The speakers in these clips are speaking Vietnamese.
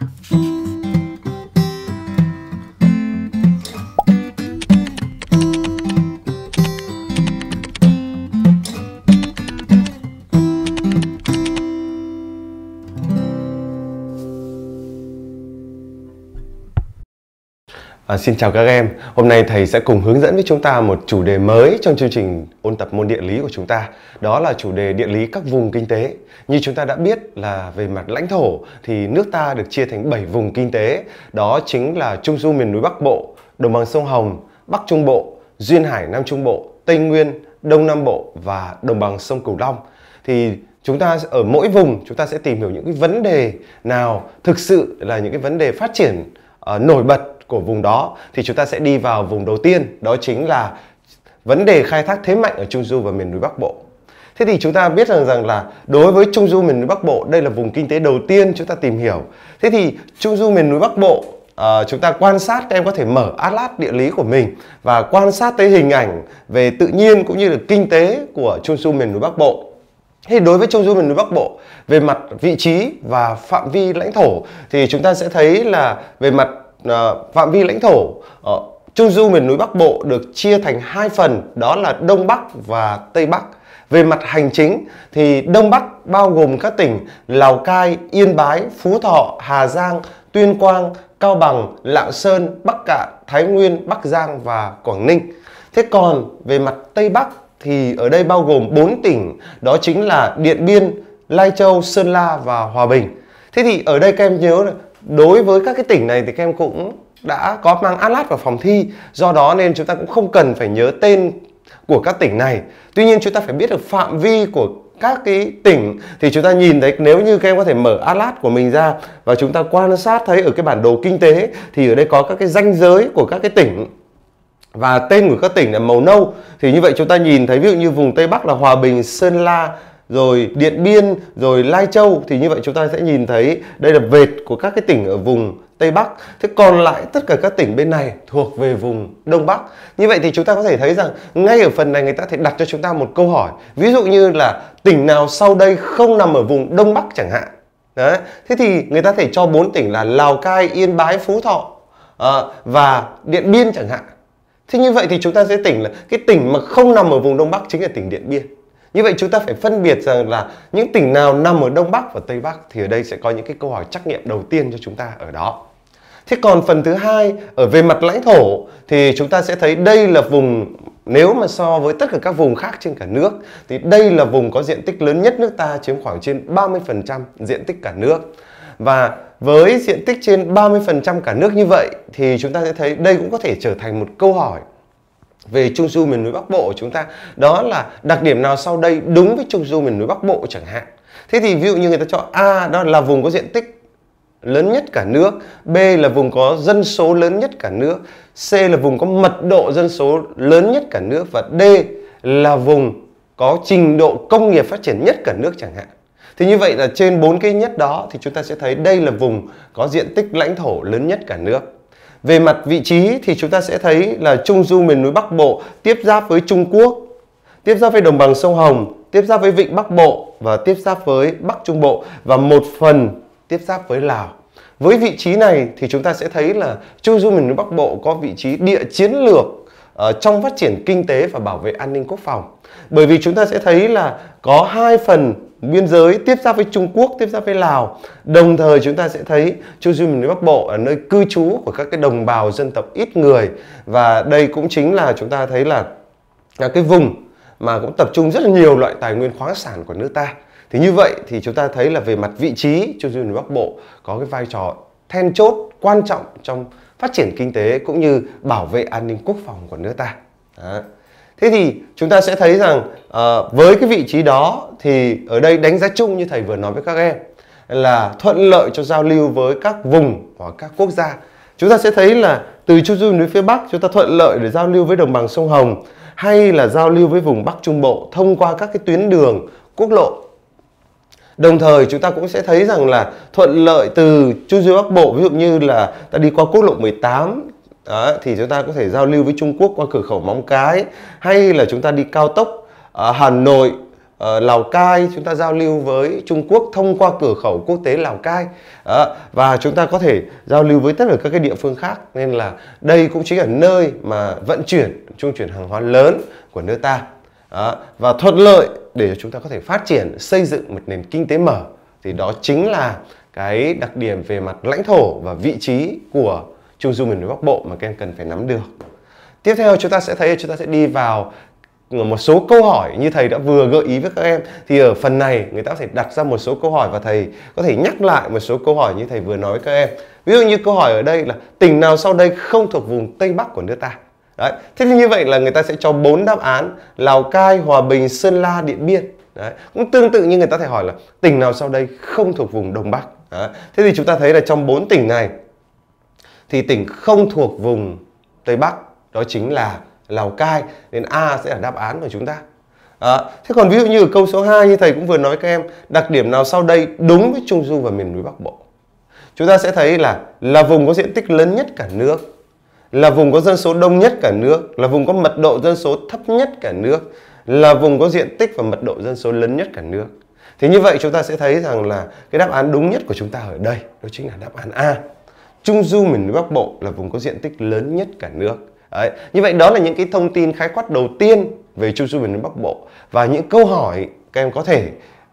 Thank you. À, xin chào các em. Hôm nay thầy sẽ cùng hướng dẫn với chúng ta một chủ đề mới trong chương trình ôn tập môn địa lý của chúng ta. Đó là chủ đề địa lý các vùng kinh tế. Như chúng ta đã biết là về mặt lãnh thổ thì nước ta được chia thành 7 vùng kinh tế. Đó chính là Trung du miền núi Bắc Bộ, Đồng bằng sông Hồng, Bắc Trung Bộ, Duyên Hải Nam Trung Bộ, Tây Nguyên, Đông Nam Bộ và Đồng bằng sông Cửu Long. Thì chúng ta ở mỗi vùng chúng ta sẽ tìm hiểu những cái vấn đề nào thực sự là những cái vấn đề phát triển uh, nổi bật của vùng đó thì chúng ta sẽ đi vào vùng đầu tiên đó chính là vấn đề khai thác thế mạnh ở trung du và miền núi bắc bộ thế thì chúng ta biết rằng rằng là đối với trung du miền núi bắc bộ đây là vùng kinh tế đầu tiên chúng ta tìm hiểu thế thì trung du miền núi bắc bộ À, chúng ta quan sát các em có thể mở atlas địa lý của mình và quan sát tới hình ảnh về tự nhiên cũng như là kinh tế của trung du miền núi bắc bộ thì đối với Trung Du miền núi Bắc Bộ về mặt vị trí và phạm vi lãnh thổ thì chúng ta sẽ thấy là về mặt Ờ, phạm vi lãnh thổ ờ, trung du miền núi Bắc Bộ được chia thành hai phần đó là Đông Bắc và Tây Bắc. Về mặt hành chính thì Đông Bắc bao gồm các tỉnh Lào Cai, Yên Bái, Phú Thọ, Hà Giang, Tuyên Quang, Cao Bằng, Lạng Sơn, Bắc Cạn, Thái Nguyên, Bắc Giang và Quảng Ninh. Thế còn về mặt Tây Bắc thì ở đây bao gồm 4 tỉnh đó chính là Điện Biên, Lai Châu, Sơn La và Hòa Bình. Thế thì ở đây các em nhớ đối với các cái tỉnh này thì các em cũng đã có mang atlas vào phòng thi do đó nên chúng ta cũng không cần phải nhớ tên của các tỉnh này tuy nhiên chúng ta phải biết được phạm vi của các cái tỉnh thì chúng ta nhìn thấy nếu như các em có thể mở atlas của mình ra và chúng ta quan sát thấy ở cái bản đồ kinh tế thì ở đây có các cái danh giới của các cái tỉnh và tên của các tỉnh là màu nâu thì như vậy chúng ta nhìn thấy ví dụ như vùng tây bắc là hòa bình sơn la rồi Điện Biên, rồi Lai Châu thì như vậy chúng ta sẽ nhìn thấy đây là vệt của các cái tỉnh ở vùng Tây Bắc. Thế còn lại tất cả các tỉnh bên này thuộc về vùng Đông Bắc. Như vậy thì chúng ta có thể thấy rằng ngay ở phần này người ta thể đặt cho chúng ta một câu hỏi. Ví dụ như là tỉnh nào sau đây không nằm ở vùng Đông Bắc chẳng hạn. Đấy. Thế thì người ta thể cho bốn tỉnh là Lào Cai, Yên Bái, Phú Thọ à, và Điện Biên chẳng hạn. Thế như vậy thì chúng ta sẽ tỉnh là cái tỉnh mà không nằm ở vùng Đông Bắc chính là tỉnh Điện Biên. Như vậy chúng ta phải phân biệt rằng là những tỉnh nào nằm ở Đông Bắc và Tây Bắc thì ở đây sẽ có những cái câu hỏi trắc nghiệm đầu tiên cho chúng ta ở đó. Thế còn phần thứ hai ở về mặt lãnh thổ thì chúng ta sẽ thấy đây là vùng nếu mà so với tất cả các vùng khác trên cả nước thì đây là vùng có diện tích lớn nhất nước ta chiếm khoảng trên 30% diện tích cả nước. Và với diện tích trên 30% cả nước như vậy thì chúng ta sẽ thấy đây cũng có thể trở thành một câu hỏi về trung du miền núi Bắc Bộ của chúng ta đó là đặc điểm nào sau đây đúng với trung du miền núi Bắc Bộ chẳng hạn. Thế thì ví dụ như người ta chọn A đó là vùng có diện tích lớn nhất cả nước, B là vùng có dân số lớn nhất cả nước, C là vùng có mật độ dân số lớn nhất cả nước và D là vùng có trình độ công nghiệp phát triển nhất cả nước chẳng hạn. Thì như vậy là trên bốn cái nhất đó thì chúng ta sẽ thấy đây là vùng có diện tích lãnh thổ lớn nhất cả nước. Về mặt vị trí thì chúng ta sẽ thấy là Trung Du miền núi Bắc Bộ tiếp giáp với Trung Quốc, tiếp giáp với đồng bằng sông Hồng, tiếp giáp với vịnh Bắc Bộ và tiếp giáp với Bắc Trung Bộ và một phần tiếp giáp với Lào. Với vị trí này thì chúng ta sẽ thấy là Trung Du miền núi Bắc Bộ có vị trí địa chiến lược uh, trong phát triển kinh tế và bảo vệ an ninh quốc phòng. Bởi vì chúng ta sẽ thấy là có hai phần biên giới tiếp giáp với Trung Quốc, tiếp giáp với Lào. Đồng thời chúng ta sẽ thấy Chu Du miền Bắc Bộ ở nơi cư trú của các cái đồng bào dân tộc ít người và đây cũng chính là chúng ta thấy là, là cái vùng mà cũng tập trung rất là nhiều loại tài nguyên khoáng sản của nước ta. Thì như vậy thì chúng ta thấy là về mặt vị trí Chu Du miền Bắc Bộ có cái vai trò then chốt quan trọng trong phát triển kinh tế cũng như bảo vệ an ninh quốc phòng của nước ta. Đó thế thì chúng ta sẽ thấy rằng uh, với cái vị trí đó thì ở đây đánh giá chung như thầy vừa nói với các em là thuận lợi cho giao lưu với các vùng hoặc các quốc gia chúng ta sẽ thấy là từ trung du núi phía bắc chúng ta thuận lợi để giao lưu với đồng bằng sông hồng hay là giao lưu với vùng bắc trung bộ thông qua các cái tuyến đường quốc lộ Đồng thời chúng ta cũng sẽ thấy rằng là thuận lợi từ Trung Du Bắc Bộ ví dụ như là ta đi qua quốc lộ 18 đó, thì chúng ta có thể giao lưu với Trung Quốc qua cửa khẩu Móng Cái hay là chúng ta đi cao tốc ở ờ, Hà Nội ở ờ, Lào Cai chúng ta giao lưu với Trung Quốc thông qua cửa khẩu quốc tế Lào Cai đó, và chúng ta có thể giao lưu với tất cả các cái địa phương khác nên là đây cũng chính là nơi mà vận chuyển trung chuyển hàng hóa lớn của nước ta đó, và thuận lợi để chúng ta có thể phát triển xây dựng một nền kinh tế mở thì đó chính là cái đặc điểm về mặt lãnh thổ và vị trí của trung du miền núi bắc bộ mà các em cần phải nắm được tiếp theo chúng ta sẽ thấy chúng ta sẽ đi vào một số câu hỏi như thầy đã vừa gợi ý với các em thì ở phần này người ta có thể đặt ra một số câu hỏi và thầy có thể nhắc lại một số câu hỏi như thầy vừa nói với các em ví dụ như câu hỏi ở đây là tỉnh nào sau đây không thuộc vùng tây bắc của nước ta đấy thế thì như vậy là người ta sẽ cho bốn đáp án lào cai hòa bình sơn la điện biên đấy cũng tương tự như người ta thể hỏi là tỉnh nào sau đây không thuộc vùng đông bắc đấy. thế thì chúng ta thấy là trong bốn tỉnh này thì tỉnh không thuộc vùng Tây Bắc đó chính là Lào Cai nên A sẽ là đáp án của chúng ta. À, thế còn ví dụ như câu số 2 như thầy cũng vừa nói các em, đặc điểm nào sau đây đúng với Trung Du và miền núi Bắc Bộ? Chúng ta sẽ thấy là là vùng có diện tích lớn nhất cả nước, là vùng có dân số đông nhất cả nước, là vùng có mật độ dân số thấp nhất cả nước, là vùng có diện tích và mật độ dân số lớn nhất cả nước. Thế như vậy chúng ta sẽ thấy rằng là cái đáp án đúng nhất của chúng ta ở đây đó chính là đáp án A. Trung du miền núi Bắc Bộ là vùng có diện tích lớn nhất cả nước. Đấy. Như vậy đó là những cái thông tin khái quát đầu tiên về Trung du miền núi Bắc Bộ và những câu hỏi các em có thể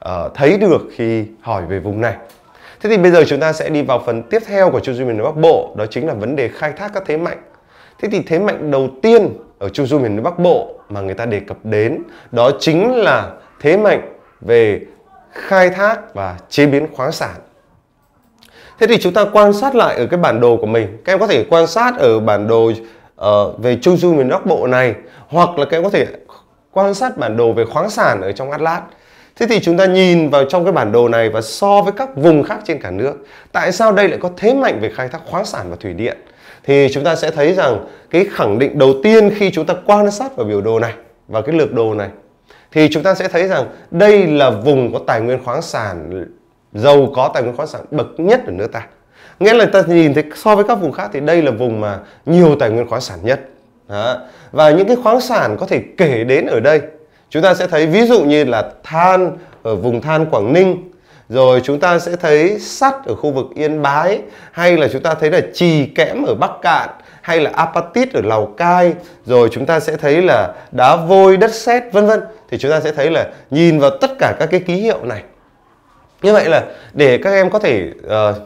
uh, thấy được khi hỏi về vùng này. Thế thì bây giờ chúng ta sẽ đi vào phần tiếp theo của Trung du miền núi Bắc Bộ, đó chính là vấn đề khai thác các thế mạnh. Thế thì thế mạnh đầu tiên ở Trung du miền núi Bắc Bộ mà người ta đề cập đến đó chính là thế mạnh về khai thác và chế biến khoáng sản Thế thì chúng ta quan sát lại ở cái bản đồ của mình. Các em có thể quan sát ở bản đồ uh, về Trung Du miền Bắc Bộ này hoặc là các em có thể quan sát bản đồ về khoáng sản ở trong Atlas. Thế thì chúng ta nhìn vào trong cái bản đồ này và so với các vùng khác trên cả nước. Tại sao đây lại có thế mạnh về khai thác khoáng sản và thủy điện? Thì chúng ta sẽ thấy rằng cái khẳng định đầu tiên khi chúng ta quan sát vào biểu đồ này và cái lược đồ này thì chúng ta sẽ thấy rằng đây là vùng có tài nguyên khoáng sản giàu có tài nguyên khoáng sản bậc nhất ở nước ta nghĩa là ta nhìn thấy so với các vùng khác thì đây là vùng mà nhiều tài nguyên khoáng sản nhất đó. và những cái khoáng sản có thể kể đến ở đây chúng ta sẽ thấy ví dụ như là than ở vùng than Quảng Ninh rồi chúng ta sẽ thấy sắt ở khu vực Yên Bái hay là chúng ta thấy là trì kẽm ở Bắc Cạn hay là apatit ở Lào Cai rồi chúng ta sẽ thấy là đá vôi đất sét vân vân thì chúng ta sẽ thấy là nhìn vào tất cả các cái ký hiệu này như vậy là để các em có thể uh,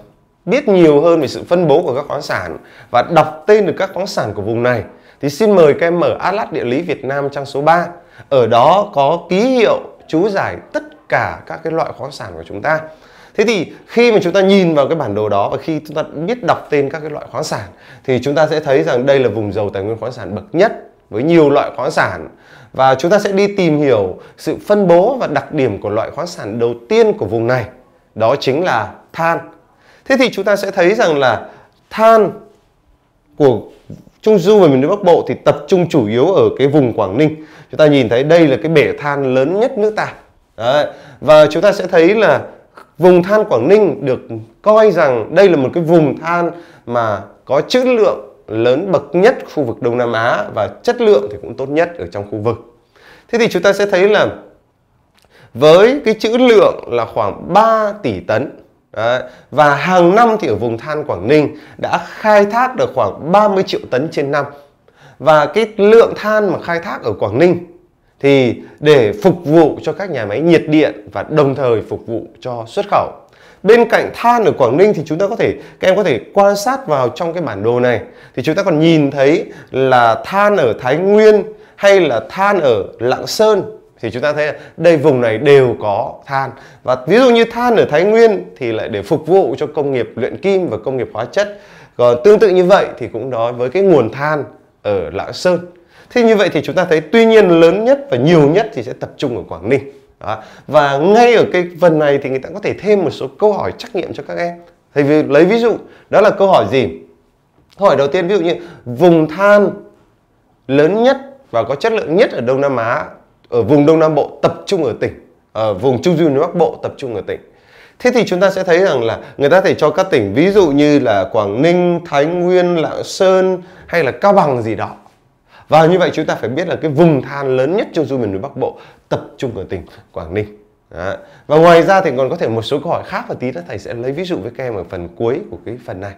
biết nhiều hơn về sự phân bố của các khoáng sản và đọc tên được các khoáng sản của vùng này thì xin mời các em mở Atlas Địa lý Việt Nam trang số 3. Ở đó có ký hiệu chú giải tất cả các cái loại khoáng sản của chúng ta. Thế thì khi mà chúng ta nhìn vào cái bản đồ đó và khi chúng ta biết đọc tên các cái loại khoáng sản thì chúng ta sẽ thấy rằng đây là vùng giàu tài nguyên khoáng sản bậc nhất với nhiều loại khoáng sản và chúng ta sẽ đi tìm hiểu sự phân bố và đặc điểm của loại khoáng sản đầu tiên của vùng này đó chính là than thế thì chúng ta sẽ thấy rằng là than của Trung Du và miền núi Bắc Bộ thì tập trung chủ yếu ở cái vùng Quảng Ninh chúng ta nhìn thấy đây là cái bể than lớn nhất nước ta Đấy. và chúng ta sẽ thấy là vùng than Quảng Ninh được coi rằng đây là một cái vùng than mà có trữ lượng lớn bậc nhất khu vực Đông Nam Á và chất lượng thì cũng tốt nhất ở trong khu vực. Thế thì chúng ta sẽ thấy là với cái chữ lượng là khoảng 3 tỷ tấn Đấy. Và hàng năm thì ở vùng than Quảng Ninh đã khai thác được khoảng 30 triệu tấn trên năm. Và cái lượng than mà khai thác ở Quảng Ninh thì để phục vụ cho các nhà máy nhiệt điện và đồng thời phục vụ cho xuất khẩu bên cạnh than ở Quảng Ninh thì chúng ta có thể các em có thể quan sát vào trong cái bản đồ này thì chúng ta còn nhìn thấy là than ở Thái Nguyên hay là than ở Lạng Sơn thì chúng ta thấy là đây vùng này đều có than và ví dụ như than ở Thái Nguyên thì lại để phục vụ cho công nghiệp luyện kim và công nghiệp hóa chất còn tương tự như vậy thì cũng nói với cái nguồn than ở Lạng Sơn thế như vậy thì chúng ta thấy tuy nhiên lớn nhất và nhiều nhất thì sẽ tập trung ở Quảng Ninh đó. Và ngay ở cái phần này thì người ta có thể thêm một số câu hỏi trắc nghiệm cho các em. Thì vì lấy ví dụ, đó là câu hỏi gì? Câu hỏi đầu tiên ví dụ như vùng than lớn nhất và có chất lượng nhất ở Đông Nam Á ở vùng Đông Nam Bộ tập trung ở tỉnh, ở ờ, vùng Trung du Bắc Bộ tập trung ở tỉnh. Thế thì chúng ta sẽ thấy rằng là người ta thể cho các tỉnh ví dụ như là Quảng Ninh, Thái Nguyên, Lạng Sơn hay là Cao Bằng gì đó. Và như vậy chúng ta phải biết là cái vùng than lớn nhất trong du miền núi Bắc Bộ tập trung ở tỉnh Quảng Ninh. Đó. Và ngoài ra thì còn có thể một số câu hỏi khác và tí nữa thầy sẽ lấy ví dụ với các em ở phần cuối của cái phần này.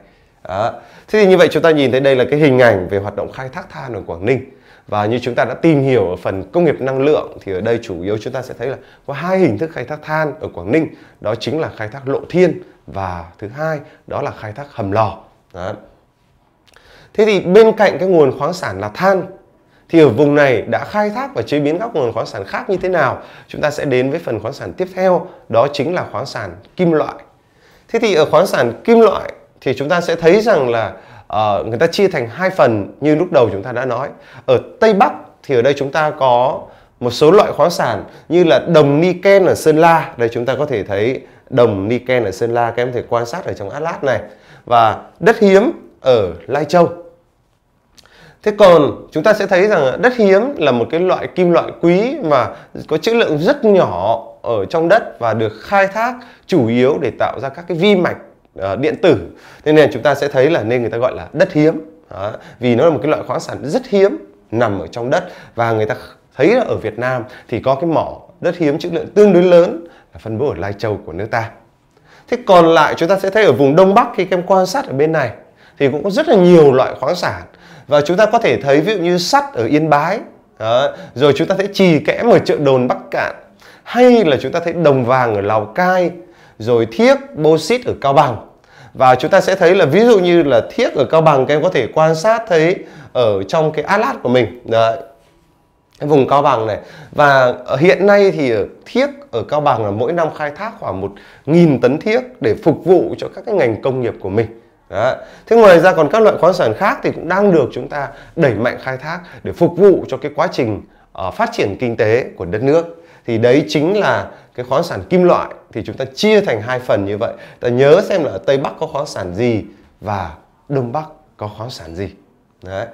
Đó. Thế thì như vậy chúng ta nhìn thấy đây là cái hình ảnh về hoạt động khai thác than ở Quảng Ninh. Và như chúng ta đã tìm hiểu ở phần công nghiệp năng lượng thì ở đây chủ yếu chúng ta sẽ thấy là có hai hình thức khai thác than ở Quảng Ninh. Đó chính là khai thác lộ thiên và thứ hai đó là khai thác hầm lò. Đó. Thế thì bên cạnh cái nguồn khoáng sản là than thì ở vùng này đã khai thác và chế biến các nguồn khoáng sản khác như thế nào chúng ta sẽ đến với phần khoáng sản tiếp theo đó chính là khoáng sản kim loại thế thì ở khoáng sản kim loại thì chúng ta sẽ thấy rằng là uh, người ta chia thành hai phần như lúc đầu chúng ta đã nói ở tây bắc thì ở đây chúng ta có một số loại khoáng sản như là đồng niken ở sơn la đây chúng ta có thể thấy đồng niken ở sơn la các em có thể quan sát ở trong atlas này và đất hiếm ở lai châu Thế còn chúng ta sẽ thấy rằng đất hiếm là một cái loại kim loại quý mà có trữ lượng rất nhỏ ở trong đất và được khai thác chủ yếu để tạo ra các cái vi mạch uh, điện tử. Thế nên chúng ta sẽ thấy là nên người ta gọi là đất hiếm. Đó. Vì nó là một cái loại khoáng sản rất hiếm nằm ở trong đất và người ta thấy là ở Việt Nam thì có cái mỏ đất hiếm trữ lượng tương đối lớn là phân bố ở Lai Châu của nước ta. Thế còn lại chúng ta sẽ thấy ở vùng Đông Bắc khi em quan sát ở bên này thì cũng có rất là nhiều loại khoáng sản và chúng ta có thể thấy ví dụ như sắt ở yên bái đó. rồi chúng ta thấy trì kẽm ở chợ đồn bắc cạn hay là chúng ta thấy đồng vàng ở lào cai rồi thiếc bô xít ở cao bằng và chúng ta sẽ thấy là ví dụ như là thiếc ở cao bằng các em có thể quan sát thấy ở trong cái atlas của mình đấy cái vùng cao bằng này và hiện nay thì ở thiếc ở cao bằng là mỗi năm khai thác khoảng một nghìn tấn thiếc để phục vụ cho các cái ngành công nghiệp của mình đó. Thế ngoài ra còn các loại khoáng sản khác thì cũng đang được chúng ta đẩy mạnh khai thác để phục vụ cho cái quá trình uh, phát triển kinh tế của đất nước. Thì đấy chính là cái khoáng sản kim loại thì chúng ta chia thành hai phần như vậy. Ta nhớ xem là Tây Bắc có khoáng sản gì và Đông Bắc có khoáng sản gì. Đấy.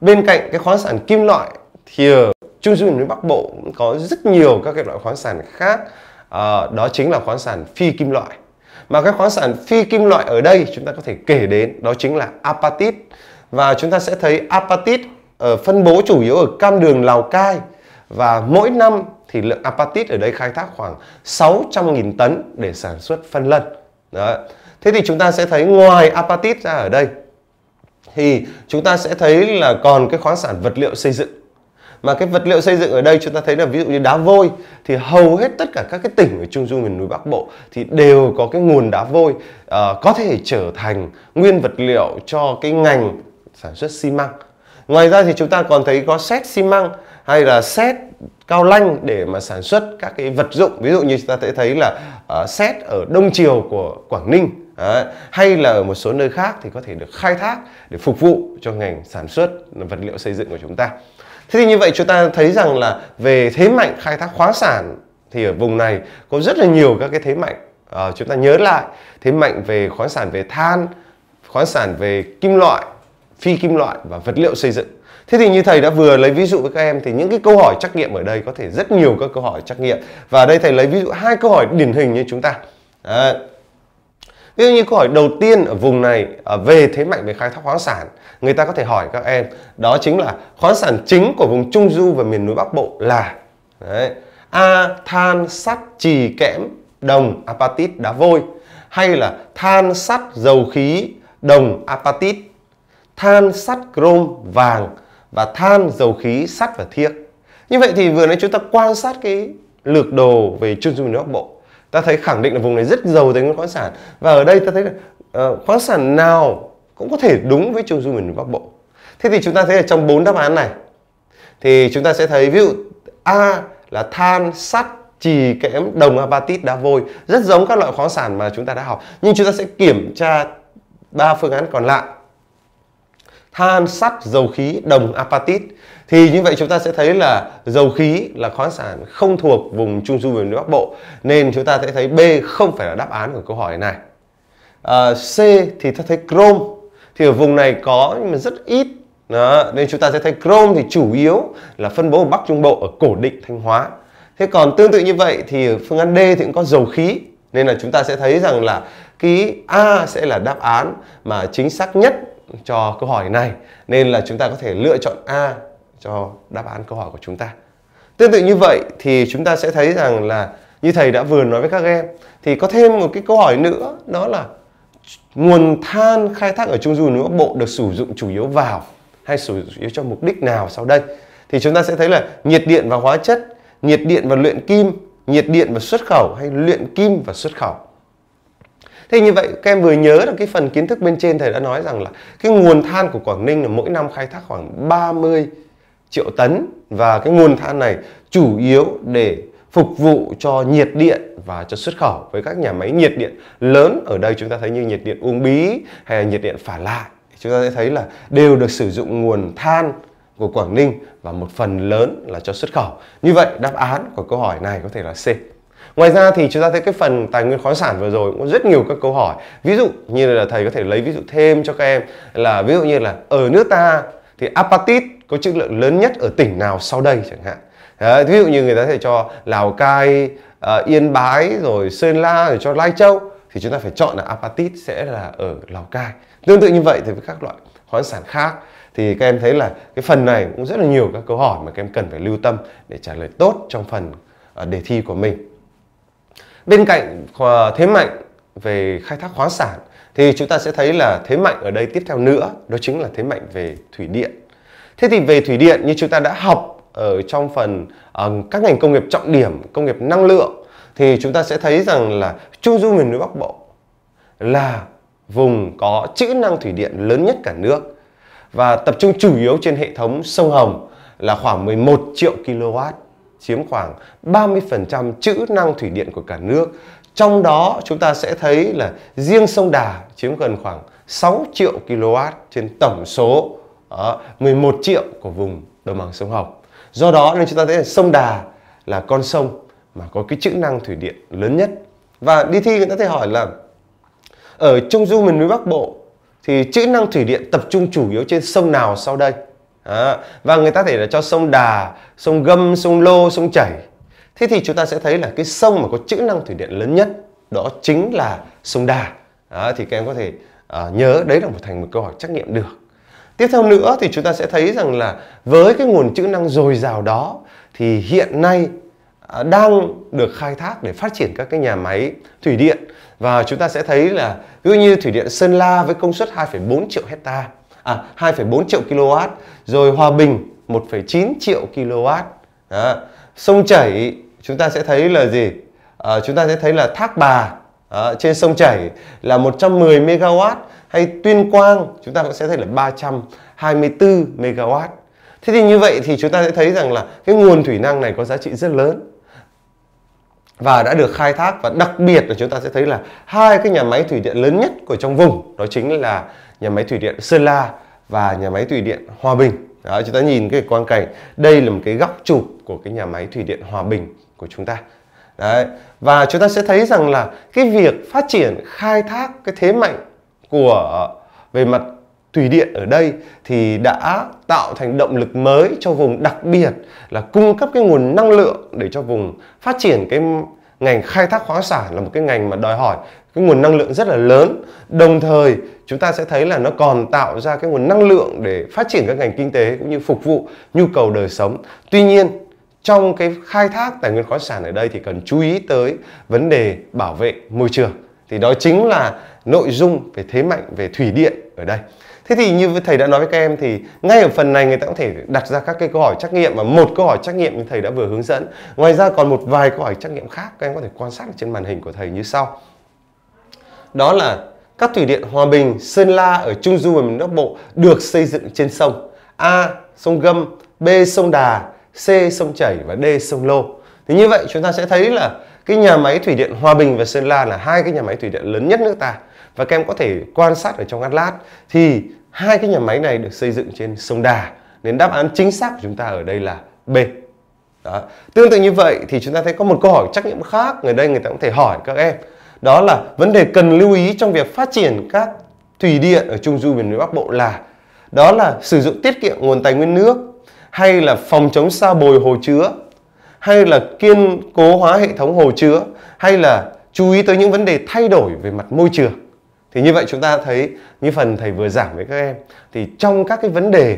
Bên cạnh cái khoáng sản kim loại thì ở Trung du miền Bắc Bộ cũng có rất nhiều các cái loại khoáng sản khác. À, đó chính là khoáng sản phi kim loại mà các khoáng sản phi kim loại ở đây chúng ta có thể kể đến đó chính là apatit. Và chúng ta sẽ thấy apatit ở phân bố chủ yếu ở cam đường Lào Cai và mỗi năm thì lượng apatit ở đây khai thác khoảng 600.000 tấn để sản xuất phân lân. Đó. Thế thì chúng ta sẽ thấy ngoài apatit ra ở đây thì chúng ta sẽ thấy là còn cái khoáng sản vật liệu xây dựng mà cái vật liệu xây dựng ở đây chúng ta thấy là ví dụ như đá vôi thì hầu hết tất cả các cái tỉnh ở trung du miền núi bắc bộ thì đều có cái nguồn đá vôi uh, có thể trở thành nguyên vật liệu cho cái ngành sản xuất xi măng ngoài ra thì chúng ta còn thấy có xét xi măng hay là xét cao lanh để mà sản xuất các cái vật dụng ví dụ như chúng ta sẽ thấy là uh, sét ở đông triều của quảng ninh Đấy. hay là ở một số nơi khác thì có thể được khai thác để phục vụ cho ngành sản xuất vật liệu xây dựng của chúng ta Thế thì như vậy chúng ta thấy rằng là về thế mạnh khai thác khoáng sản thì ở vùng này có rất là nhiều các cái thế mạnh. À, chúng ta nhớ lại thế mạnh về khoáng sản về than, khoáng sản về kim loại, phi kim loại và vật liệu xây dựng. Thế thì như thầy đã vừa lấy ví dụ với các em thì những cái câu hỏi trắc nghiệm ở đây có thể rất nhiều các câu hỏi trắc nghiệm. Và ở đây thầy lấy ví dụ hai câu hỏi điển hình như chúng ta. Đấy. À, ví dụ như câu hỏi đầu tiên ở vùng này à, về thế mạnh về khai thác khoáng sản người ta có thể hỏi các em đó chính là khoáng sản chính của vùng trung du và miền núi bắc bộ là đấy, a than sắt trì kẽm đồng apatit đá vôi hay là than sắt dầu khí đồng apatit than sắt chrome vàng và than dầu khí sắt và thiếc như vậy thì vừa nãy chúng ta quan sát cái lược đồ về trung du miền núi bắc bộ ta thấy khẳng định là vùng này rất giàu tài nguyên khoáng sản và ở đây ta thấy là uh, khoáng sản nào cũng có thể đúng với trung du miền bắc bộ thế thì chúng ta thấy là trong bốn đáp án này thì chúng ta sẽ thấy ví dụ a là than sắt trì kẽm đồng apatit đá vôi rất giống các loại khoáng sản mà chúng ta đã học nhưng chúng ta sẽ kiểm tra ba phương án còn lại than sắt dầu khí đồng apatit thì như vậy chúng ta sẽ thấy là dầu khí là khoáng sản không thuộc vùng trung du miền núi bắc bộ nên chúng ta sẽ thấy b không phải là đáp án của câu hỏi này à, c thì ta thấy chrome thì ở vùng này có nhưng mà rất ít đó, nên chúng ta sẽ thấy chrome thì chủ yếu là phân bố ở bắc trung bộ ở cổ định thanh hóa thế còn tương tự như vậy thì phương án d thì cũng có dầu khí nên là chúng ta sẽ thấy rằng là ký a sẽ là đáp án mà chính xác nhất cho câu hỏi này nên là chúng ta có thể lựa chọn A cho đáp án câu hỏi của chúng ta. Tương tự như vậy thì chúng ta sẽ thấy rằng là như thầy đã vừa nói với các em thì có thêm một cái câu hỏi nữa đó là nguồn than khai thác ở trung du núi Bắc Bộ được sử dụng chủ yếu vào hay sử dụng yếu cho mục đích nào sau đây? Thì chúng ta sẽ thấy là nhiệt điện và hóa chất, nhiệt điện và luyện kim, nhiệt điện và xuất khẩu hay luyện kim và xuất khẩu thế như vậy các em vừa nhớ là cái phần kiến thức bên trên thầy đã nói rằng là cái nguồn than của Quảng Ninh là mỗi năm khai thác khoảng 30 triệu tấn và cái nguồn than này chủ yếu để phục vụ cho nhiệt điện và cho xuất khẩu với các nhà máy nhiệt điện lớn ở đây chúng ta thấy như nhiệt điện Uông Bí hay là nhiệt điện Phả Lại chúng ta sẽ thấy là đều được sử dụng nguồn than của Quảng Ninh và một phần lớn là cho xuất khẩu. Như vậy đáp án của câu hỏi này có thể là C ngoài ra thì chúng ta thấy cái phần tài nguyên khoáng sản vừa rồi cũng có rất nhiều các câu hỏi ví dụ như là thầy có thể lấy ví dụ thêm cho các em là ví dụ như là ở nước ta thì apatit có trữ lượng lớn nhất ở tỉnh nào sau đây chẳng hạn Đấy, ví dụ như người ta có thể cho lào cai uh, yên bái rồi sơn la rồi cho lai châu thì chúng ta phải chọn là apatit sẽ là ở lào cai tương tự như vậy thì với các loại khoáng sản khác thì các em thấy là cái phần này cũng rất là nhiều các câu hỏi mà các em cần phải lưu tâm để trả lời tốt trong phần ờ, đề thi của mình Bên cạnh thế mạnh về khai thác khoáng sản thì chúng ta sẽ thấy là thế mạnh ở đây tiếp theo nữa đó chính là thế mạnh về thủy điện. Thế thì về thủy điện như chúng ta đã học ở trong phần uh, các ngành công nghiệp trọng điểm, công nghiệp năng lượng thì chúng ta sẽ thấy rằng là Trung du miền núi Bắc Bộ là vùng có trữ năng thủy điện lớn nhất cả nước và tập trung chủ yếu trên hệ thống sông Hồng là khoảng 11 triệu kW chiếm khoảng 30% chữ năng thủy điện của cả nước. Trong đó chúng ta sẽ thấy là riêng sông Đà chiếm gần khoảng 6 triệu kW trên tổng số 11 triệu của vùng đồng bằng sông Hồng. Do đó nên chúng ta thấy là sông Đà là con sông mà có cái chữ năng thủy điện lớn nhất. Và đi thi người ta thể hỏi là ở Trung Du miền núi Bắc Bộ thì chữ năng thủy điện tập trung chủ yếu trên sông nào sau đây? Đó. Và người ta thể là cho sông Đà, sông Gâm, sông Lô, sông Chảy. Thế thì chúng ta sẽ thấy là cái sông mà có chữ năng thủy điện lớn nhất đó chính là sông Đà. Đó, thì các em có thể uh, nhớ đấy là một thành một câu hỏi trắc nghiệm được. Tiếp theo nữa thì chúng ta sẽ thấy rằng là với cái nguồn chữ năng dồi dào đó thì hiện nay uh, đang được khai thác để phát triển các cái nhà máy thủy điện và chúng ta sẽ thấy là ví dụ như thủy điện Sơn La với công suất 2,4 triệu hecta à 2,4 triệu kW rồi Hòa Bình 1,9 triệu kW đó. sông chảy chúng ta sẽ thấy là gì à, chúng ta sẽ thấy là Thác Bà đó, trên sông chảy là 110 MW hay Tuyên Quang chúng ta cũng sẽ thấy là 324 MW thế thì như vậy thì chúng ta sẽ thấy rằng là cái nguồn thủy năng này có giá trị rất lớn và đã được khai thác và đặc biệt là chúng ta sẽ thấy là hai cái nhà máy thủy điện lớn nhất của trong vùng đó chính là nhà máy thủy điện Sơn La và nhà máy thủy điện Hòa Bình. Đó, chúng ta nhìn cái quang cảnh, đây là một cái góc chụp của cái nhà máy thủy điện Hòa Bình của chúng ta. Đấy. Và chúng ta sẽ thấy rằng là cái việc phát triển khai thác cái thế mạnh của về mặt Thủy điện ở đây thì đã tạo thành động lực mới cho vùng đặc biệt là cung cấp cái nguồn năng lượng để cho vùng phát triển cái ngành khai thác khoáng sản là một cái ngành mà đòi hỏi cái nguồn năng lượng rất là lớn đồng thời chúng ta sẽ thấy là nó còn tạo ra cái nguồn năng lượng để phát triển các ngành kinh tế cũng như phục vụ nhu cầu đời sống tuy nhiên trong cái khai thác tài nguyên khoáng sản ở đây thì cần chú ý tới vấn đề bảo vệ môi trường thì đó chính là nội dung về thế mạnh về thủy điện ở đây thế thì như thầy đã nói với các em thì ngay ở phần này người ta có thể đặt ra các cái câu hỏi trắc nghiệm và một câu hỏi trắc nghiệm như thầy đã vừa hướng dẫn ngoài ra còn một vài câu hỏi trắc nghiệm khác các em có thể quan sát trên màn hình của thầy như sau đó là các thủy điện Hòa Bình, Sơn La ở Trung Du và miền Bắc Bộ được xây dựng trên sông A. Sông Gâm B. Sông Đà C. Sông Chảy và D. Sông Lô Thì như vậy chúng ta sẽ thấy là cái nhà máy thủy điện Hòa Bình và Sơn La là hai cái nhà máy thủy điện lớn nhất nước ta và các em có thể quan sát ở trong atlas thì hai cái nhà máy này được xây dựng trên sông Đà nên đáp án chính xác của chúng ta ở đây là B. Đó. Tương tự như vậy thì chúng ta thấy có một câu hỏi trách nhiệm khác người đây người ta cũng thể hỏi các em đó là vấn đề cần lưu ý trong việc phát triển các thủy điện ở trung du miền núi Bắc Bộ là đó là sử dụng tiết kiệm nguồn tài nguyên nước hay là phòng chống sa bồi hồ chứa hay là kiên cố hóa hệ thống hồ chứa hay là chú ý tới những vấn đề thay đổi về mặt môi trường thì như vậy chúng ta thấy như phần thầy vừa giảng với các em thì trong các cái vấn đề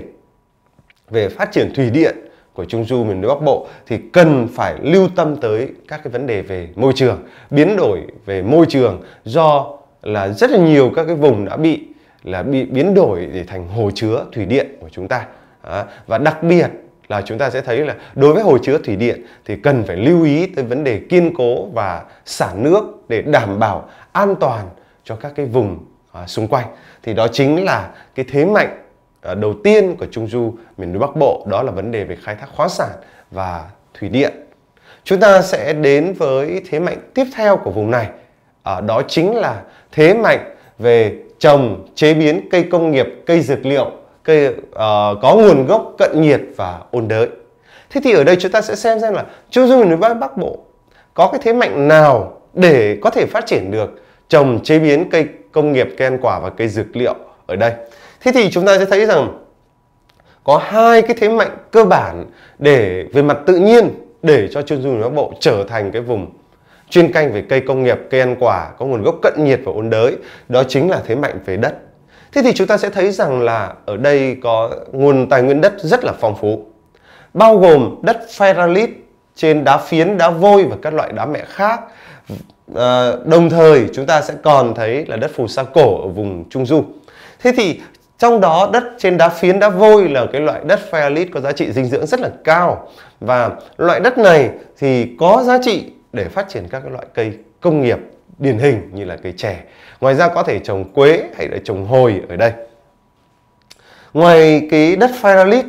về phát triển thủy điện của Trung Du miền núi Bắc Bộ thì cần phải lưu tâm tới các cái vấn đề về môi trường, biến đổi về môi trường do là rất là nhiều các cái vùng đã bị là bị biến đổi để thành hồ chứa thủy điện của chúng ta. Đó. Và đặc biệt là chúng ta sẽ thấy là đối với hồ chứa thủy điện thì cần phải lưu ý tới vấn đề kiên cố và xả nước để đảm bảo an toàn cho các cái vùng à, xung quanh thì đó chính là cái thế mạnh à, đầu tiên của Trung Du miền núi Bắc Bộ đó là vấn đề về khai thác khoáng sản và thủy điện chúng ta sẽ đến với thế mạnh tiếp theo của vùng này à, đó chính là thế mạnh về trồng chế biến cây công nghiệp cây dược liệu cây uh, có nguồn gốc cận nhiệt và ôn đới thế thì ở đây chúng ta sẽ xem xem là trung du miền núi bắc bộ có cái thế mạnh nào để có thể phát triển được trồng chế biến cây công nghiệp cây ăn quả và cây dược liệu ở đây thế thì chúng ta sẽ thấy rằng có hai cái thế mạnh cơ bản để về mặt tự nhiên để cho trung du miền bắc bộ trở thành cái vùng chuyên canh về cây công nghiệp cây ăn quả có nguồn gốc cận nhiệt và ôn đới đó chính là thế mạnh về đất thế thì chúng ta sẽ thấy rằng là ở đây có nguồn tài nguyên đất rất là phong phú bao gồm đất ferralit trên đá phiến đá vôi và các loại đá mẹ khác Ờ, đồng thời chúng ta sẽ còn thấy là đất phù sa cổ ở vùng trung du thế thì trong đó đất trên đá phiến đá vôi là cái loại đất phalit có giá trị dinh dưỡng rất là cao và loại đất này thì có giá trị để phát triển các cái loại cây công nghiệp điển hình như là cây chè ngoài ra có thể trồng quế hay là trồng hồi ở đây ngoài cái đất phalit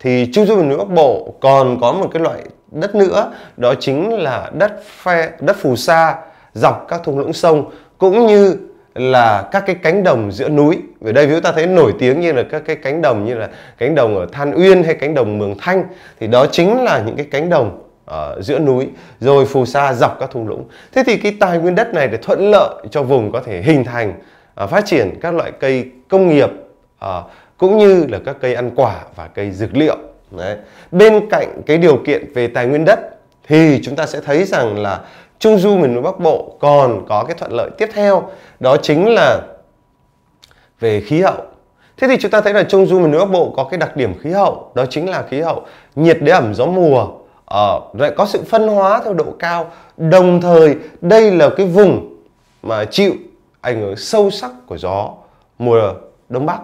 thì trung du miền núi bắc bộ còn có một cái loại đất nữa đó chính là đất phe đất phù sa dọc các thung lũng sông cũng như là các cái cánh đồng giữa núi ở đây chúng ta thấy nổi tiếng như là các cái cánh đồng như là cánh đồng ở Than Uyên hay cánh đồng Mường Thanh thì đó chính là những cái cánh đồng ở giữa núi rồi phù sa dọc các thung lũng thế thì cái tài nguyên đất này để thuận lợi cho vùng có thể hình thành à, phát triển các loại cây công nghiệp à, cũng như là các cây ăn quả và cây dược liệu Đấy. bên cạnh cái điều kiện về tài nguyên đất thì chúng ta sẽ thấy rằng là trung du miền núi bắc bộ còn có cái thuận lợi tiếp theo đó chính là về khí hậu thế thì chúng ta thấy là trung du miền núi bắc bộ có cái đặc điểm khí hậu đó chính là khí hậu nhiệt đới ẩm gió mùa ờ, lại có sự phân hóa theo độ cao đồng thời đây là cái vùng mà chịu ảnh hưởng sâu sắc của gió mùa đông bắc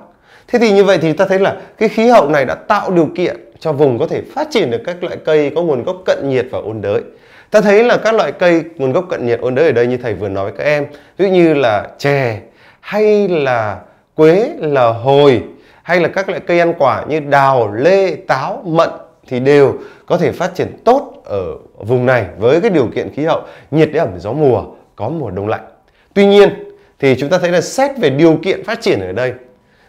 thế thì như vậy thì ta thấy là cái khí hậu này đã tạo điều kiện cho vùng có thể phát triển được các loại cây có nguồn gốc cận nhiệt và ôn đới ta thấy là các loại cây nguồn gốc cận nhiệt ôn đới ở đây như thầy vừa nói với các em ví dụ như là chè hay là quế là hồi hay là các loại cây ăn quả như đào lê táo mận thì đều có thể phát triển tốt ở vùng này với cái điều kiện khí hậu nhiệt độ ẩm gió mùa có mùa đông lạnh tuy nhiên thì chúng ta thấy là xét về điều kiện phát triển ở đây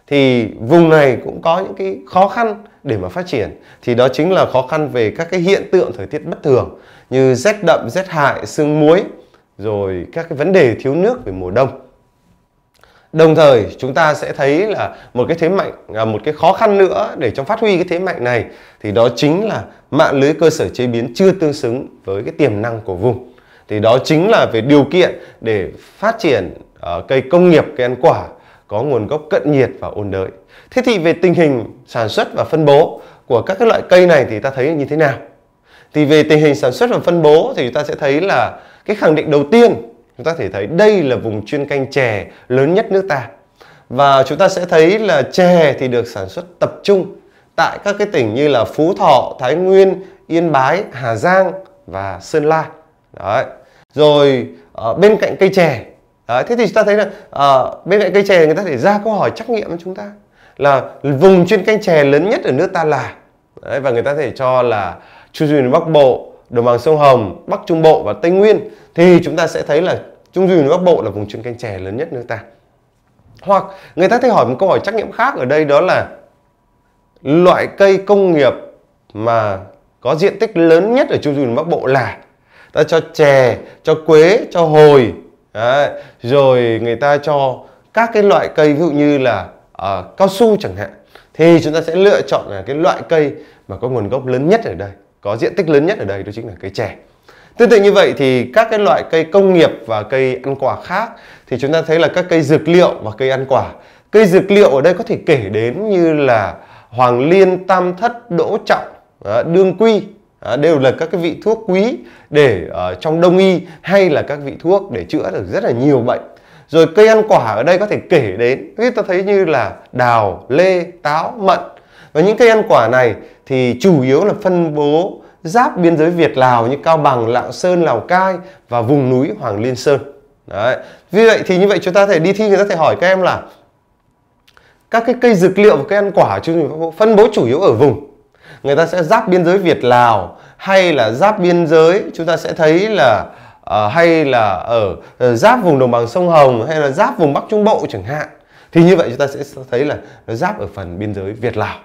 thì vùng này cũng có những cái khó khăn để mà phát triển thì đó chính là khó khăn về các cái hiện tượng thời tiết bất thường như rét đậm, rét hại, sương muối, rồi các cái vấn đề thiếu nước về mùa đông. Đồng thời chúng ta sẽ thấy là một cái thế mạnh à, một cái khó khăn nữa để trong phát huy cái thế mạnh này thì đó chính là mạng lưới cơ sở chế biến chưa tương xứng với cái tiềm năng của vùng. Thì đó chính là về điều kiện để phát triển à, cây công nghiệp cây ăn quả có nguồn gốc cận nhiệt và ôn đới. Thế thì về tình hình sản xuất và phân bố của các cái loại cây này thì ta thấy như thế nào? thì về tình hình sản xuất và phân bố thì chúng ta sẽ thấy là cái khẳng định đầu tiên chúng ta thể thấy đây là vùng chuyên canh chè lớn nhất nước ta và chúng ta sẽ thấy là chè thì được sản xuất tập trung tại các cái tỉnh như là Phú Thọ, Thái Nguyên, Yên Bái, Hà Giang và Sơn La. Đấy. Rồi ở ờ, bên cạnh cây chè, đấy, thế thì chúng ta thấy là ở ờ, bên cạnh cây chè người ta thể ra câu hỏi trắc nghiệm với chúng ta là vùng chuyên canh chè lớn nhất ở nước ta là đấy, và người ta thể cho là trung du miền bắc bộ đồng bằng sông hồng bắc trung bộ và tây nguyên thì chúng ta sẽ thấy là trung du miền bắc bộ là vùng chuyên canh chè lớn nhất nước ta hoặc người ta thay hỏi một câu hỏi trắc nghiệm khác ở đây đó là loại cây công nghiệp mà có diện tích lớn nhất ở trung du miền bắc bộ là ta cho chè cho quế cho hồi Đấy. rồi người ta cho các cái loại cây ví dụ như là uh, cao su chẳng hạn thì chúng ta sẽ lựa chọn là cái loại cây mà có nguồn gốc lớn nhất ở đây có diện tích lớn nhất ở đây đó chính là cây chè Tương tự như vậy thì các cái loại cây công nghiệp và cây ăn quả khác thì chúng ta thấy là các cây dược liệu và cây ăn quả. Cây dược liệu ở đây có thể kể đến như là hoàng liên, tam thất, đỗ trọng, à, đương quy à, đều là các cái vị thuốc quý để ờ, trong đông y hay là các vị thuốc để chữa được rất là nhiều bệnh. Rồi cây ăn quả ở đây có thể kể đến, chúng ta thấy như là đào, lê, táo, mận, và những cây ăn quả này thì chủ yếu là phân bố giáp biên giới Việt Lào như Cao Bằng, Lạng Sơn, Lào Cai và vùng núi Hoàng Liên Sơn. Đấy. Vì vậy thì như vậy chúng ta thể đi thi người ta thể hỏi các em là các cái cây dược liệu và cây ăn quả chúng phân bố chủ yếu ở vùng người ta sẽ giáp biên giới Việt Lào hay là giáp biên giới chúng ta sẽ thấy là uh, hay là ở uh, giáp vùng đồng bằng sông Hồng hay là giáp vùng Bắc Trung Bộ chẳng hạn thì như vậy chúng ta sẽ thấy là nó giáp ở phần biên giới Việt Lào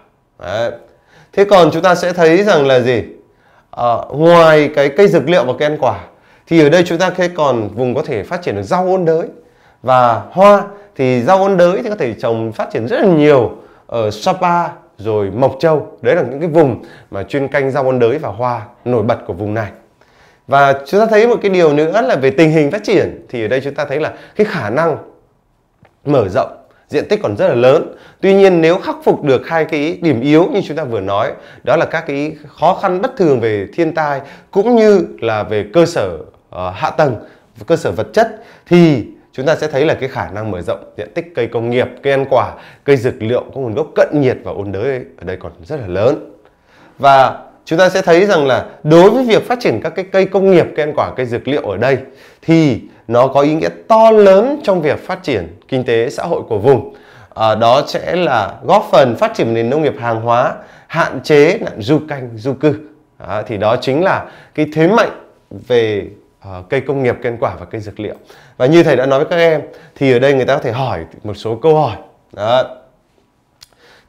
Đấy. thế còn chúng ta sẽ thấy rằng là gì à, ngoài cái cây dược liệu và cây ăn quả thì ở đây chúng ta sẽ còn vùng có thể phát triển được rau ôn đới và hoa thì rau ôn đới thì có thể trồng phát triển rất là nhiều ở Sapa rồi Mộc Châu đấy là những cái vùng mà chuyên canh rau ôn đới và hoa nổi bật của vùng này và chúng ta thấy một cái điều nữa là về tình hình phát triển thì ở đây chúng ta thấy là cái khả năng mở rộng diện tích còn rất là lớn tuy nhiên nếu khắc phục được hai cái điểm yếu như chúng ta vừa nói đó là các cái khó khăn bất thường về thiên tai cũng như là về cơ sở uh, hạ tầng cơ sở vật chất thì chúng ta sẽ thấy là cái khả năng mở rộng diện tích cây công nghiệp, cây ăn quả, cây dược liệu có nguồn gốc cận nhiệt và ôn đới ở đây còn rất là lớn. Và chúng ta sẽ thấy rằng là đối với việc phát triển các cái cây công nghiệp cây ăn quả cây dược liệu ở đây thì nó có ý nghĩa to lớn trong việc phát triển kinh tế xã hội của vùng à, đó sẽ là góp phần phát triển nền nông nghiệp hàng hóa hạn chế nạn du canh du cư à, thì đó chính là cái thế mạnh về uh, cây công nghiệp cây ăn quả và cây dược liệu và như thầy đã nói với các em thì ở đây người ta có thể hỏi một số câu hỏi đó,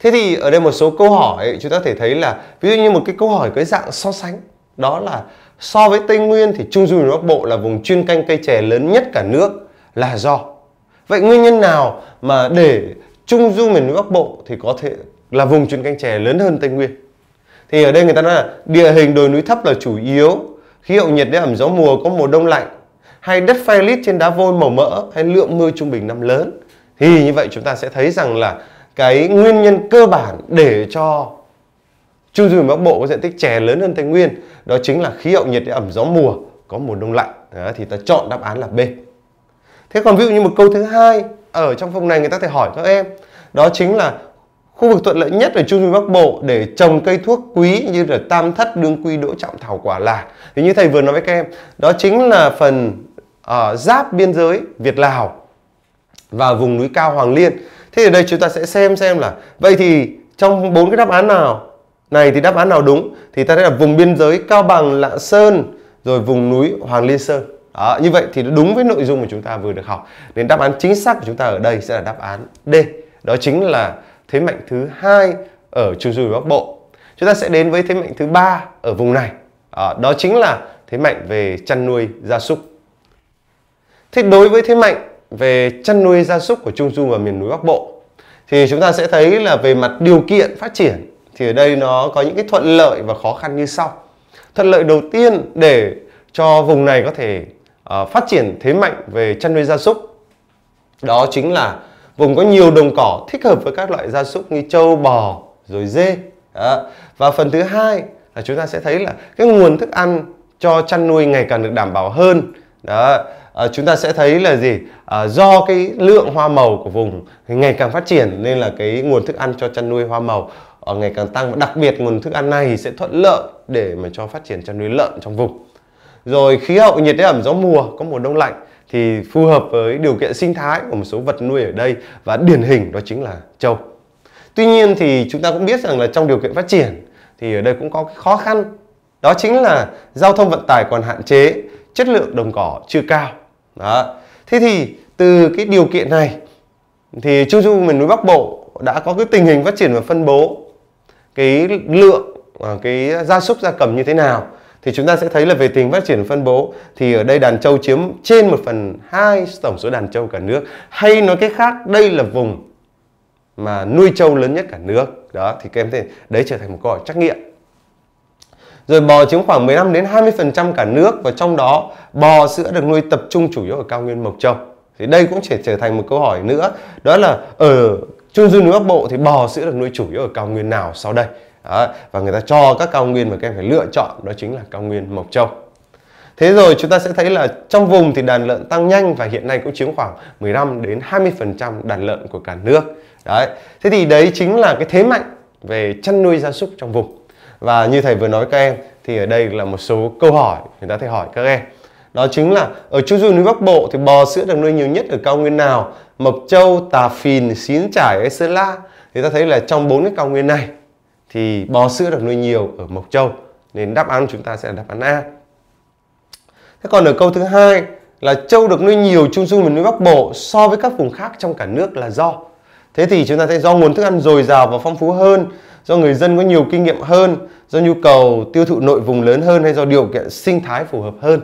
Thế thì ở đây một số câu hỏi chúng ta có thể thấy là ví dụ như một cái câu hỏi cái dạng so sánh đó là so với Tây Nguyên thì Trung Du miền Bắc Bộ là vùng chuyên canh cây chè lớn nhất cả nước là do. Vậy nguyên nhân nào mà để Trung Du miền núi Bắc Bộ thì có thể là vùng chuyên canh chè lớn hơn Tây Nguyên? Thì ở đây người ta nói là địa hình đồi núi thấp là chủ yếu, khí hậu nhiệt đới ẩm gió mùa có mùa đông lạnh, hay đất phai lít trên đá vôi màu mỡ hay lượng mưa trung bình năm lớn. Thì như vậy chúng ta sẽ thấy rằng là cái nguyên nhân cơ bản để cho trung du miền bắc bộ có diện tích chè lớn hơn tây nguyên đó chính là khí hậu nhiệt độ ẩm gió mùa có mùa đông lạnh đó, thì ta chọn đáp án là b thế còn ví dụ như một câu thứ hai ở trong phòng này người ta thể hỏi các em đó chính là khu vực thuận lợi nhất ở trung du bắc bộ để trồng cây thuốc quý như là tam thất đương quy đỗ trọng thảo quả là thì như thầy vừa nói với các em đó chính là phần uh, giáp biên giới việt lào và vùng núi cao hoàng liên thế ở đây chúng ta sẽ xem xem là vậy thì trong bốn cái đáp án nào này thì đáp án nào đúng thì ta thấy là vùng biên giới cao bằng lạng sơn rồi vùng núi hoàng liên sơn đó, như vậy thì đúng với nội dung mà chúng ta vừa được học nên đáp án chính xác của chúng ta ở đây sẽ là đáp án d đó chính là thế mạnh thứ hai ở trung du bắc bộ chúng ta sẽ đến với thế mạnh thứ ba ở vùng này đó, đó chính là thế mạnh về chăn nuôi gia súc thế đối với thế mạnh về chăn nuôi gia súc của Trung Du và miền núi Bắc Bộ thì chúng ta sẽ thấy là về mặt điều kiện phát triển thì ở đây nó có những cái thuận lợi và khó khăn như sau. Thuận lợi đầu tiên để cho vùng này có thể uh, phát triển thế mạnh về chăn nuôi gia súc đó chính là vùng có nhiều đồng cỏ thích hợp với các loại gia súc như trâu, bò, rồi dê. Đó. Và phần thứ hai là chúng ta sẽ thấy là cái nguồn thức ăn cho chăn nuôi ngày càng được đảm bảo hơn. Đó Ờ, chúng ta sẽ thấy là gì à, do cái lượng hoa màu của vùng ngày càng phát triển nên là cái nguồn thức ăn cho chăn nuôi hoa màu uh, ngày càng tăng và đặc biệt nguồn thức ăn này sẽ thuận lợi để mà cho phát triển chăn nuôi lợn trong vùng rồi khí hậu nhiệt đới ẩm gió mùa có mùa đông lạnh thì phù hợp với điều kiện sinh thái của một số vật nuôi ở đây và điển hình đó chính là trâu tuy nhiên thì chúng ta cũng biết rằng là trong điều kiện phát triển thì ở đây cũng có cái khó khăn đó chính là giao thông vận tải còn hạn chế chất lượng đồng cỏ chưa cao đó thế thì từ cái điều kiện này thì trung du miền núi bắc bộ đã có cái tình hình phát triển và phân bố cái lượng à, cái gia súc gia cầm như thế nào thì chúng ta sẽ thấy là về tình phát triển phân bố thì ở đây đàn trâu chiếm trên 1 phần 2 tổng số đàn trâu cả nước hay nói cách khác đây là vùng mà nuôi trâu lớn nhất cả nước đó thì các em thấy đấy trở thành một câu hỏi trắc nghiệm rồi bò chiếm khoảng 15 đến 20% cả nước và trong đó bò sữa được nuôi tập trung chủ yếu ở cao nguyên Mộc Châu. Thì đây cũng sẽ trở thành một câu hỏi nữa, đó là ở Trung du núi Bắc Bộ thì bò sữa được nuôi chủ yếu ở cao nguyên nào sau đây? Đó, và người ta cho các cao nguyên mà các em phải lựa chọn đó chính là cao nguyên Mộc Châu. Thế rồi chúng ta sẽ thấy là trong vùng thì đàn lợn tăng nhanh và hiện nay cũng chiếm khoảng 15 đến 20% đàn lợn của cả nước. Đấy. Thế thì đấy chính là cái thế mạnh về chăn nuôi gia súc trong vùng. Và như thầy vừa nói với các em thì ở đây là một số câu hỏi người ta thầy hỏi các em. Đó chính là ở trung du núi Bắc Bộ thì bò sữa được nuôi nhiều nhất ở cao nguyên nào? Mộc Châu, Tà Phìn, Xín Trải, hay Sơn La. Thì ta thấy là trong bốn cái cao nguyên này thì bò sữa được nuôi nhiều ở Mộc Châu. Nên đáp án chúng ta sẽ là đáp án A. Thế còn ở câu thứ hai là châu được nuôi nhiều trung du miền núi Bắc Bộ so với các vùng khác trong cả nước là do Thế thì chúng ta thấy do nguồn thức ăn dồi dào và phong phú hơn do người dân có nhiều kinh nghiệm hơn do nhu cầu tiêu thụ nội vùng lớn hơn hay do điều kiện sinh thái phù hợp hơn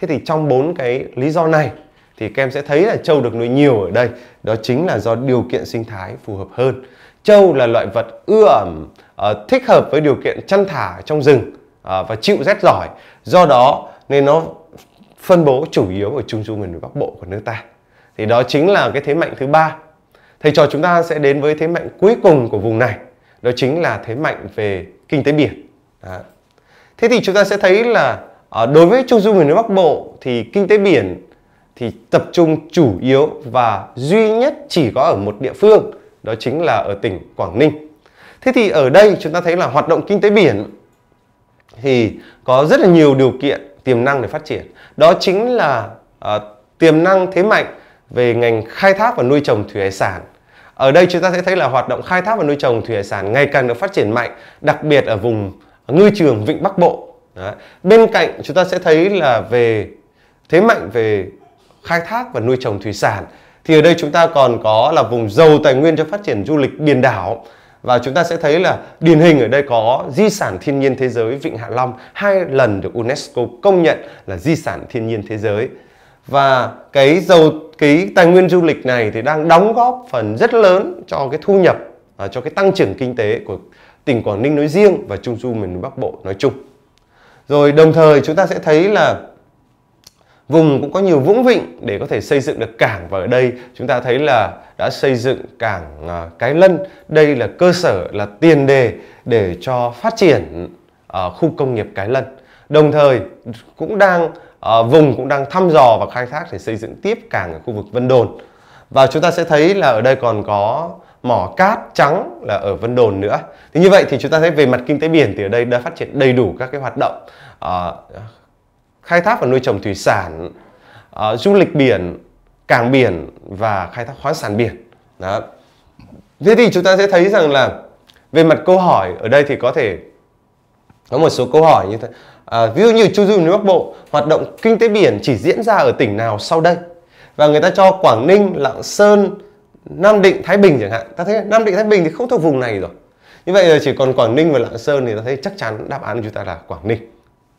thế thì trong bốn cái lý do này thì các em sẽ thấy là trâu được nuôi nhiều ở đây đó chính là do điều kiện sinh thái phù hợp hơn trâu là loại vật ưa ẩm ờ, thích hợp với điều kiện chăn thả trong rừng ờ, và chịu rét giỏi do đó nên nó phân bố chủ yếu ở trung du miền núi bắc bộ của nước ta thì đó chính là cái thế mạnh thứ ba thầy trò chúng ta sẽ đến với thế mạnh cuối cùng của vùng này đó chính là thế mạnh về kinh tế biển đó. thế thì chúng ta sẽ thấy là à, đối với trung du miền núi bắc bộ thì kinh tế biển thì tập trung chủ yếu và duy nhất chỉ có ở một địa phương đó chính là ở tỉnh quảng ninh thế thì ở đây chúng ta thấy là hoạt động kinh tế biển thì có rất là nhiều điều kiện tiềm năng để phát triển đó chính là uh, tiềm năng thế mạnh về ngành khai thác và nuôi trồng thủy hải sản ở đây chúng ta sẽ thấy là hoạt động khai thác và nuôi trồng thủy hải sản ngày càng được phát triển mạnh, đặc biệt ở vùng ngư trường Vịnh Bắc Bộ. Đó. Bên cạnh chúng ta sẽ thấy là về thế mạnh về khai thác và nuôi trồng thủy sản thì ở đây chúng ta còn có là vùng giàu tài nguyên cho phát triển du lịch biển đảo và chúng ta sẽ thấy là điển hình ở đây có di sản thiên nhiên thế giới Vịnh Hạ Long hai lần được UNESCO công nhận là di sản thiên nhiên thế giới và cái giàu cái tài nguyên du lịch này thì đang đóng góp phần rất lớn cho cái thu nhập à, cho cái tăng trưởng kinh tế của tỉnh Quảng Ninh nói riêng và Trung Du miền Bắc Bộ nói chung. Rồi đồng thời chúng ta sẽ thấy là vùng cũng có nhiều vũng vịnh để có thể xây dựng được cảng và ở đây chúng ta thấy là đã xây dựng cảng à, Cái Lân. Đây là cơ sở là tiền đề để cho phát triển à, khu công nghiệp Cái Lân. Đồng thời cũng đang à, vùng cũng đang thăm dò và khai thác để xây dựng tiếp cảng ở khu vực Vân Đồn. Và chúng ta sẽ thấy là ở đây còn có mỏ cát trắng là ở Vân Đồn nữa. Thì như vậy thì chúng ta thấy về mặt kinh tế biển thì ở đây đã phát triển đầy đủ các cái hoạt động à, khai thác và nuôi trồng thủy sản, à, du lịch biển, cảng biển và khai thác khoáng sản biển. Đó. Thế thì chúng ta sẽ thấy rằng là về mặt câu hỏi ở đây thì có thể có một số câu hỏi như thế à, ví dụ như chu du núi bắc bộ hoạt động kinh tế biển chỉ diễn ra ở tỉnh nào sau đây và người ta cho quảng ninh lạng sơn nam định thái bình chẳng hạn ta thấy nam định thái bình thì không thuộc vùng này rồi như vậy là chỉ còn quảng ninh và lạng sơn thì ta thấy chắc chắn đáp án của chúng ta là quảng ninh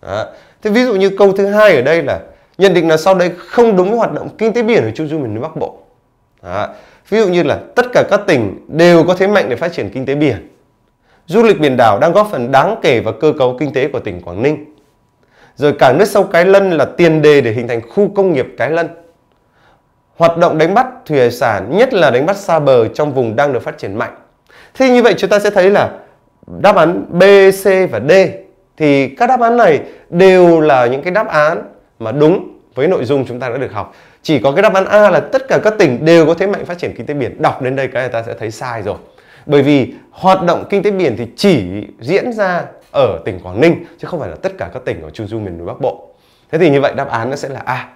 Đó. thế ví dụ như câu thứ hai ở đây là nhận định là sau đây không đúng với hoạt động kinh tế biển ở trung du miền bắc bộ Đó. ví dụ như là tất cả các tỉnh đều có thế mạnh để phát triển kinh tế biển du lịch biển đảo đang góp phần đáng kể vào cơ cấu kinh tế của tỉnh quảng ninh rồi cảng nước sâu Cái Lân là tiền đề để hình thành khu công nghiệp Cái Lân. Hoạt động đánh bắt thủy hải sản, nhất là đánh bắt xa bờ trong vùng đang được phát triển mạnh. Thì như vậy chúng ta sẽ thấy là đáp án B, C và D thì các đáp án này đều là những cái đáp án mà đúng với nội dung chúng ta đã được học. Chỉ có cái đáp án A là tất cả các tỉnh đều có thế mạnh phát triển kinh tế biển. Đọc đến đây cái người ta sẽ thấy sai rồi. Bởi vì hoạt động kinh tế biển thì chỉ diễn ra ở tỉnh Quảng Ninh chứ không phải là tất cả các tỉnh ở trung du miền núi Bắc Bộ. Thế thì như vậy đáp án nó sẽ là A.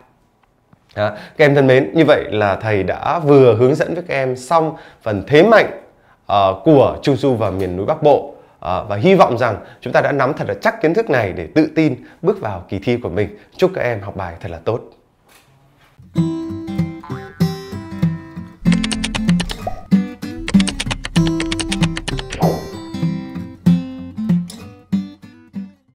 À, các em thân mến, như vậy là thầy đã vừa hướng dẫn với các em xong phần thế mạnh uh, của trung du và miền núi Bắc Bộ À, và hy vọng rằng chúng ta đã nắm thật là chắc kiến thức này để tự tin bước vào kỳ thi của mình. Chúc các em học bài thật là tốt.